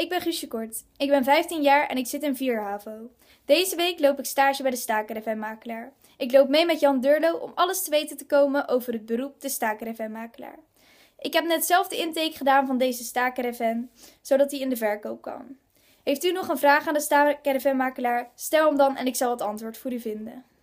Ik ben Guusje Kort. Ik ben 15 jaar en ik zit in 4 HAVO. Deze week loop ik stage bij de staker makelaar Ik loop mee met Jan Durlo om alles te weten te komen over het beroep de staker makelaar Ik heb net zelf de intake gedaan van deze staker zodat hij in de verkoop kan. Heeft u nog een vraag aan de staker makelaar Stel hem dan en ik zal het antwoord voor u vinden.